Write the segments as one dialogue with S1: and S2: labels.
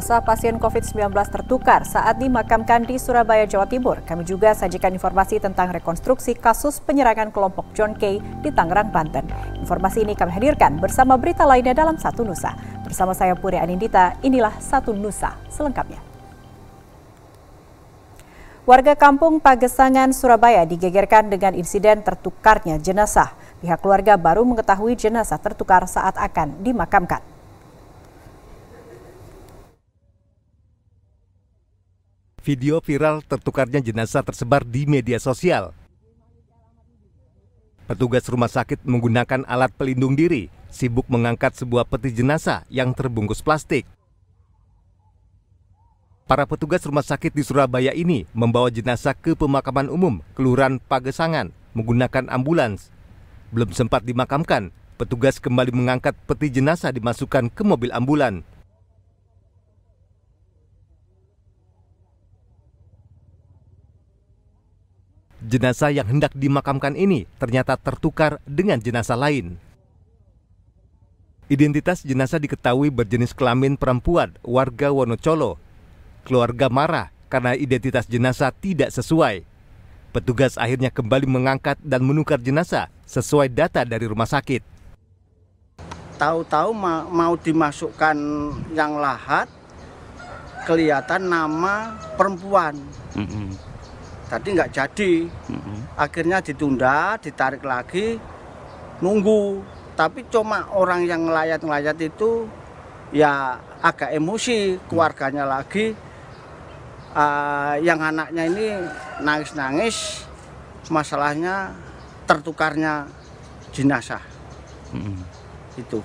S1: Masa pasien COVID-19 tertukar saat dimakamkan di Surabaya, Jawa Timur. Kami juga sajikan informasi tentang rekonstruksi kasus penyerangan kelompok John Kay di Tangerang, Banten. Informasi ini kami hadirkan bersama berita lainnya dalam Satu Nusa. Bersama saya Puri Anindita, inilah Satu Nusa selengkapnya. Warga kampung Pagesangan, Surabaya digegerkan dengan insiden tertukarnya jenazah. Pihak keluarga baru mengetahui jenazah tertukar saat akan dimakamkan.
S2: video viral tertukarnya jenazah tersebar di media sosial. Petugas rumah sakit menggunakan alat pelindung diri, sibuk mengangkat sebuah peti jenazah yang terbungkus plastik. Para petugas rumah sakit di Surabaya ini membawa jenazah ke pemakaman umum Kelurahan Pagesangan menggunakan ambulans. Belum sempat dimakamkan, petugas kembali mengangkat peti jenazah dimasukkan ke mobil ambulans. Jenazah yang hendak dimakamkan ini ternyata tertukar dengan jenazah lain. Identitas jenazah diketahui berjenis kelamin perempuan warga Wonocolo. Keluarga marah karena identitas jenazah tidak sesuai. Petugas akhirnya kembali mengangkat dan menukar jenazah sesuai data dari rumah sakit.
S3: Tahu-tahu mau dimasukkan yang lahat, kelihatan nama perempuan. Mm -hmm tadi nggak jadi akhirnya ditunda ditarik lagi nunggu tapi cuma orang yang ngelayat-ngelayat itu ya agak emosi keluarganya lagi uh, yang anaknya ini nangis-nangis masalahnya tertukarnya jenazah
S2: itu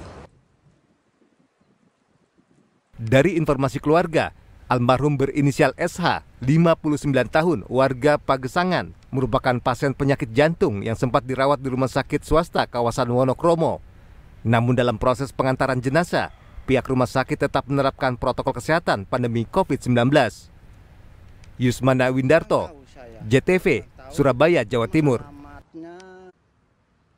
S2: dari informasi keluarga Almarhum berinisial SH, 59 tahun, warga Pagesangan, merupakan pasien penyakit jantung yang sempat dirawat di rumah sakit swasta kawasan Wonokromo. Namun dalam proses pengantaran jenazah, pihak rumah sakit tetap menerapkan protokol kesehatan pandemi COVID-19. Yusmana Windarto, JTV, Surabaya, Jawa Timur.